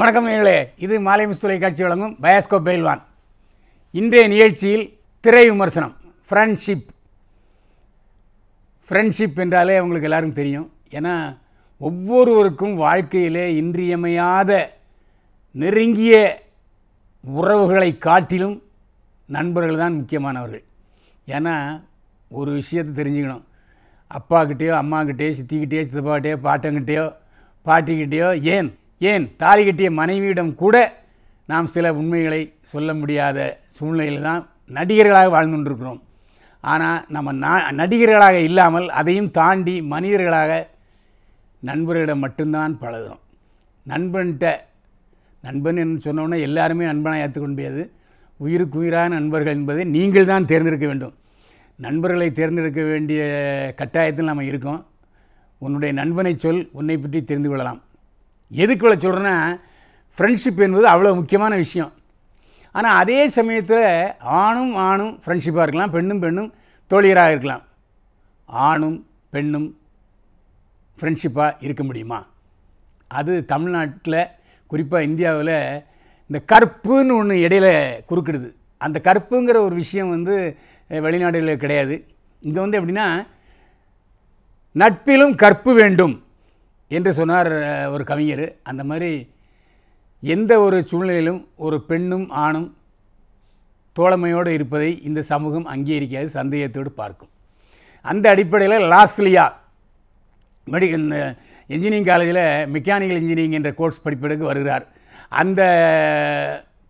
வணக்கம் நீங்களே இது மாலை தொலைக்காட்சி வழங்கும் பயாஸ்கோ பெயில்வான் இன்றைய நிகழ்ச்சியில் திரை விமர்சனம் ஃப்ரெண்ட்ஷிப் ஃப்ரெண்ட்ஷிப் என்றாலே அவங்களுக்கு எல்லோரும் தெரியும் ஏன்னா ஒவ்வொருவருக்கும் வாழ்க்கையிலே இன்றியமையாத நெருங்கிய உறவுகளை காட்டிலும் நண்பர்கள் தான் முக்கியமானவர்கள் ஏன்னா ஒரு விஷயத்தை தெரிஞ்சுக்கணும் அப்பாக்கிட்டேயோ அம்மாக்கிட்டேயோ சித்திக்கிட்டேயோ சித்தப்பாக்கிட்டேயோ பாட்டங்கிட்டேயோ பாட்டிக்கிட்டேயோ ஏன் ஏன் தாலி கட்டிய மனைவியிடம் கூட நாம் சில உண்மைகளை சொல்ல முடியாத சூழ்நிலையில் தான் நடிகர்களாக வாழ்ந்து கொண்டிருக்கிறோம் ஆனால் நம்ம நடிகர்களாக இல்லாமல் அதையும் தாண்டி மனிதர்களாக நண்பர்களிடம் மட்டும்தான் பழகிறோம் நண்பன்கிட்ட நண்பன் என்று சொன்னோன்னே எல்லாருமே நண்பனாக ஏற்றுக்கொள்ள முடியாது உயிருக்கு உயிரான நண்பர்கள் என்பதை நீங்கள் தான் தேர்ந்தெடுக்க வேண்டும் நண்பர்களை தேர்ந்தெடுக்க வேண்டிய கட்டாயத்தில் நாம் இருக்கோம் உன்னுடைய நண்பனை சொல் உன்னை பற்றி தெரிந்து கொள்ளலாம் எதுக்கு விளை சொல்கிறேன்னா ஃப்ரெண்ட்ஷிப் என்பது அவ்வளோ முக்கியமான விஷயம் ஆனால் அதே சமயத்தில் ஆணும் ஆணும் ஃப்ரெண்ட்ஷிப்பாக இருக்கலாம் பெண்ணும் பெண்ணும் தோழியராக இருக்கலாம் ஆணும் பெண்ணும் ஃப்ரெண்ட்ஷிப்பாக இருக்க முடியுமா அது தமிழ்நாட்டில் குறிப்பாக இந்தியாவில் இந்த கற்புன்னு ஒன்று இடையில குறுக்கிடுது அந்த கற்புங்கிற ஒரு விஷயம் வந்து வெளிநாடுகளில் கிடையாது இங்கே வந்து எப்படின்னா நட்பிலும் கற்பு வேண்டும் என்று சொன்னார் ஒரு கவிஞர் அந்த மாதிரி எந்த ஒரு சூழ்நிலையிலும் ஒரு பெண்ணும் ஆணும் தோழமையோடு இருப்பதை இந்த சமூகம் அங்கீகரிக்காது சந்தேகத்தோடு பார்க்கும் அந்த அடிப்படையில் லாஸ்லியா மெடி இந்த இன்ஜினியரிங் காலேஜில் மெக்கானிக்கல் இன்ஜினியரிங் என்ற கோர்ஸ் படிப்பெடுக்க வருகிறார் அந்த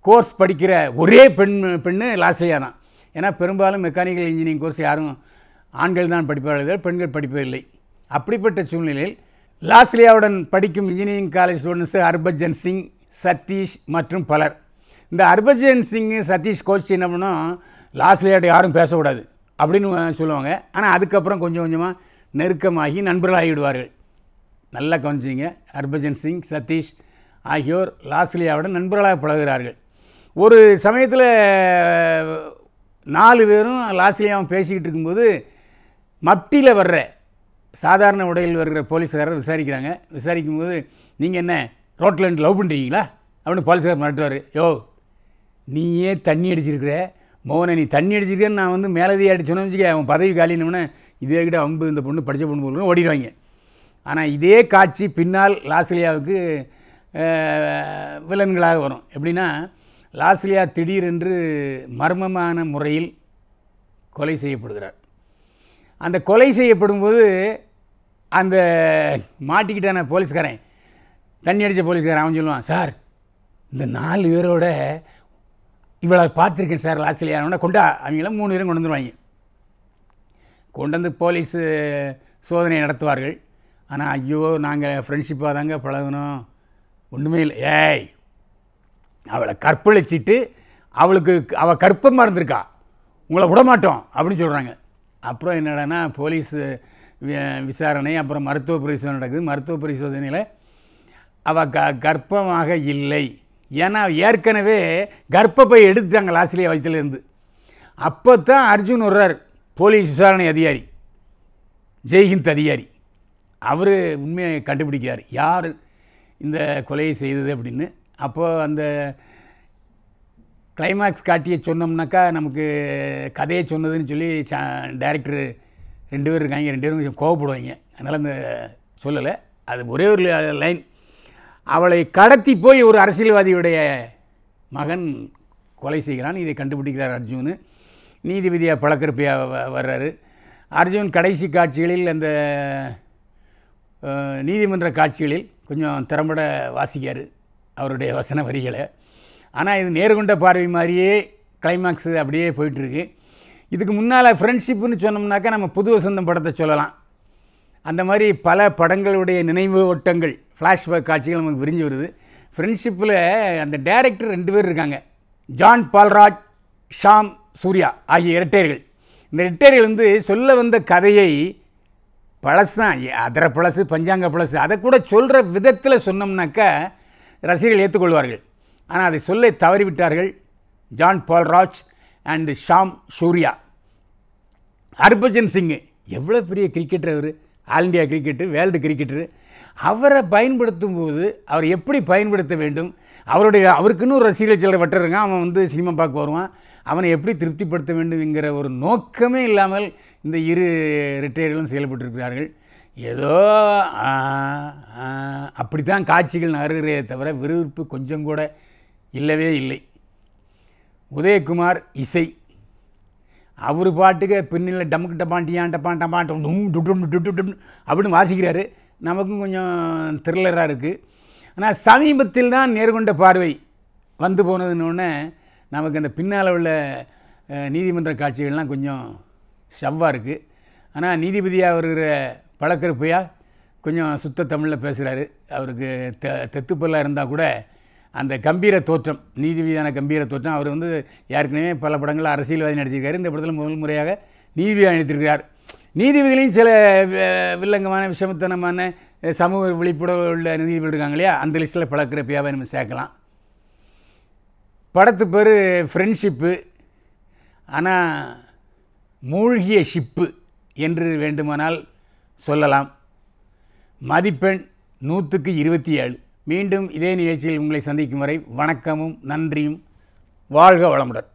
கோர்ஸ் படிக்கிற ஒரே பெண் பெண்ணு லாஸ்லியா தான் ஏன்னா பெரும்பாலும் மெக்கானிக்கல் இன்ஜினியரிங் கோர்ஸ் யாரும் ஆண்கள் தான் படிப்பார்கள் பெண்கள் படிப்பதில்லை அப்படிப்பட்ட சூழ்நிலையில் லாஸ்லியாவுடன் படிக்கும் engineering college students Harbhajan Singh Satish மற்றும் பலர் இந்த ஹர்பஜன் சிங் சதீஷ் கோச் என்ன பண்ணோம் லாஸ்லியாட்ட யாரும் பேசக்கூடாது அப்படின்னு சொல்லுவாங்க ஆனால் அதுக்கப்புறம் கொஞ்சம் கொஞ்சமாக நெருக்கமாகி நண்பர்களாகிவிடுவார்கள் நல்லா கவனிச்சிங்க ஹர்பஜன் சிங் சதீஷ் ஆகியோர் லாஸ்லியாவுடன் நண்பர்களாக பழகிறார்கள் ஒரு சமயத்தில் நாலு பேரும் லாஸ்லியாவும் பேசிக்கிட்டு இருக்கும்போது மப்டியில் வர்ற சாதாரண உடையில் வருகிற போலீஸ்காரர் விசாரிக்கிறாங்க விசாரிக்கும் போது நீங்கள் என்ன ரோட்டில் லவ் பண்ணுறீங்களா அப்படின்னு போலீஸ்காரர் மாட்டுவார் யோ நீயே தண்ணி அடிச்சிருக்கிற மோகனை நீ தண்ணி அடிச்சிருக்கேன்னு நான் வந்து மேலதையை அடிச்சோன்னு வச்சுக்க அவன் பதவி காலினோடனே இதே கிட்ட அம்பு இந்த பொண்ணு படித்த பொண்ணு போகணும் ஓடிடுவாங்க ஆனால் இதே காட்சி பின்னால் லாஸ்லியாவுக்கு வில்லன்களாக வரும் எப்படின்னா லாஸ்லியா திடீரென்று மர்மமான முறையில் கொலை செய்யப்படுகிறார் அந்த கொலை செய்யப்படும்போது அந்த மாட்டிக்கிட்டான போலீஸ்காரன் தண்ணி அடித்த போலீஸ்காரன் அவன் சொல்லுவான் சார் இந்த நாலு பேரோட இவ்வளோ பார்த்துருக்கேன் சார் லாஸ்ட்லையானோட கொண்டா அவங்களாம் மூணு பேரும் கொண்டு வந்துடுவாங்க கொண்டு வந்து போலீஸு சோதனை நடத்துவார்கள் ஆனால் ஐயோ நாங்கள் ஃப்ரெண்ட்ஷிப்பாக தாங்க பழகணும் ஒன்றுமே இல்லை ஏய் அவளை கற்பழிச்சிட்டு அவளுக்கு அவள் கற்பமாக இருந்திருக்கா உங்களை விடமாட்டோம் அப்படின்னு சொல்கிறாங்க அப்புறம் என்னடனா போலீஸ் விசாரணை அப்புறம் மருத்துவ பரிசோதனை நடக்குது மருத்துவ பரிசோதனையில் அவள் க கர்ப்பமாக இல்லை ஏன்னா ஏற்கனவே கர்ப்பப்பை எடுத்துட்டாங்க லாஸ்ட்லேயே வயிற்றுலேருந்து அப்போ தான் அர்ஜுன் வர்றார் போலீஸ் விசாரணை அதிகாரி ஜெய்ஹிந்த் அதிகாரி அவர் உண்மையை கண்டுபிடிக்கிறார் யார் இந்த கொலையை செய்தது அப்படின்னு அப்போது அந்த கிளைமேக்ஸ் காட்டியை சொன்னோம்னாக்கா நமக்கு கதையை சொன்னதுன்னு சொல்லி டேரக்டர் ரெண்டு பேர் இருக்காங்க ரெண்டு பேரும் கொஞ்சம் கோவப்படுவாங்க அதனால் அந்த சொல்லலை அது ஒரே ஒரு லைன் அவளை கடத்தி போய் ஒரு அரசியல்வாதியுடைய மகன் கொலை செய்கிறான் இதை கண்டுபிடிக்கிறார் அர்ஜுன் நீதிபதியாக பழக்கருப்பையாக வர்றாரு அர்ஜுன் கடைசி காட்சிகளில் அந்த நீதிமன்ற காட்சிகளில் கொஞ்சம் திறம்பட வாசிக்கார் அவருடைய வசன வரிகளை ஆனால் இது நேர்கொண்ட பார்வை மாதிரியே கிளைமேக்ஸ் அப்படியே போயிட்டுருக்கு இதுக்கு முன்னால் ஃப்ரெண்ட்ஷிப்புன்னு சொன்னோம்னாக்கா நம்ம புது வசந்தம் படத்தை சொல்லலாம் அந்த மாதிரி பல படங்களுடைய நினைவு ஓட்டங்கள் ஃப்ளாஷ்பேக் காட்சிகள் நமக்கு விரிஞ்சு வருது ஃப்ரெண்ட்ஷிப்பில் அந்த டேரக்டர் ரெண்டு பேர் இருக்காங்க ஜான் பால்ராஜ் ஷாம் சூர்யா ஆகிய இரட்டையர்கள் இந்த இரட்டையர்கள் வந்து சொல்ல வந்த கதையை பழசு தான் அதர பழசு பஞ்சாங்க பழசு அதை கூட சொல்கிற விதத்தில் சொன்னோம்னாக்கா ரசிகர்கள் ஏற்றுக்கொள்வார்கள் ஆனால் அதை சொல்ல தவறிவிட்டார்கள் ஜான் பால்ராஜ் அண்டு ஷாம் சூர்யா ஹர்பஜன் சிங்கு எவ்வளோ பெரிய கிரிக்கெட்டர் அவர் all India cricket world cricketer அவரை பயன்படுத்தும் போது அவர் எப்படி பயன்படுத்த வேண்டும் அவருடைய அவருக்குன்னு ஒரு ரசிகர்கள் சில வட்டருங்க அவன் வந்து சினிமா பார்க்க வருவான் அவனை எப்படி திருப்திப்படுத்த வேண்டும்ங்கிற ஒரு நோக்கமே இல்லாமல் இந்த இரு ரிட்டையர்களும் செயல்பட்டிருக்கிறார்கள் ஏதோ அப்படி தான் காட்சிகள் நகருகிறதே தவிர விறுவிறுப்பு கொஞ்சம் கூட இல்லவே இல்லை உதயகுமார் இசை அவர் பாட்டுக்கு பின்னில் டமுக்கு டப்பாண்டியான் டப்பான் டப்பான் டும் டுடும் டுடும் அப்படின்னு வாசிக்கிறாரு நமக்கும் கொஞ்சம் த்ரில்லராக இருக்குது ஆனால் சமீபத்தில் தான் நேர்கொண்ட பார்வை வந்து போனதுன்னொன்னே நமக்கு அந்த பின்னால் உள்ள நீதிமன்ற காட்சிகள்லாம் கொஞ்சம் ஷவ்வாக இருக்குது ஆனால் நீதிபதியாக வருகிற பழக்கருப்பையாக கொஞ்சம் சுத்த தமிழில் பேசுகிறாரு அவருக்கு தெ தெத்துப்பல்லாக இருந்தால் கூட அந்த கம்பீர தோற்றம் நீதிபதியான கம்பீர தோற்றம் அவர் வந்து ஏற்கனவே பல படங்களில் அரசியல்வாதி நடிச்சிருக்காரு இந்த படத்தில் முதல் முறையாக நீதிபதியாக நடித்திருக்கிறார் நீதிபதிகளையும் சில வில்லங்கமான விஷமத்தனமான சமூக விழிப்புணர்வு உள்ள நீதிபதி இருக்காங்க இல்லையா அந்த லிஸ்ட்டில் பழக்கிறப்பையாவே நம்ம சேர்க்கலாம் படத்து பேர் ஃப்ரெண்ட்ஷிப்பு ஆனால் மூழ்கிய ஷிப்பு என்று வேண்டுமானால் சொல்லலாம் மதிப்பெண் நூற்றுக்கு இருபத்தி ஏழு மீண்டும் இதே நிகழ்ச்சியில் உங்களை சந்திக்கும் வரை வணக்கமும் நன்றியும் வாழ்க வளமுடன்